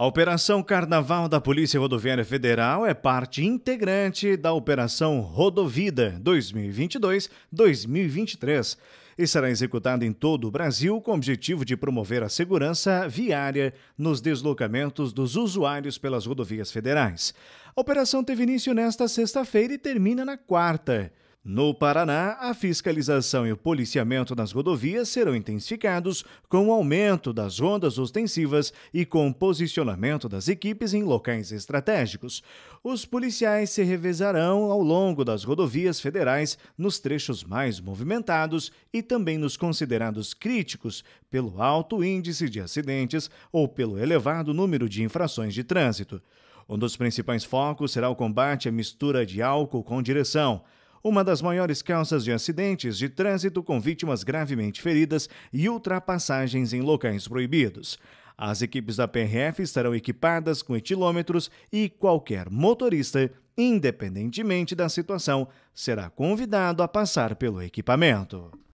A Operação Carnaval da Polícia Rodoviária Federal é parte integrante da Operação Rodovida 2022-2023 e será executada em todo o Brasil com o objetivo de promover a segurança viária nos deslocamentos dos usuários pelas rodovias federais. A operação teve início nesta sexta-feira e termina na quarta. No Paraná, a fiscalização e o policiamento nas rodovias serão intensificados com o aumento das rondas ostensivas e com o posicionamento das equipes em locais estratégicos. Os policiais se revezarão ao longo das rodovias federais nos trechos mais movimentados e também nos considerados críticos pelo alto índice de acidentes ou pelo elevado número de infrações de trânsito. Um dos principais focos será o combate à mistura de álcool com direção uma das maiores causas de acidentes de trânsito com vítimas gravemente feridas e ultrapassagens em locais proibidos. As equipes da PRF estarão equipadas com etilômetros e qualquer motorista, independentemente da situação, será convidado a passar pelo equipamento.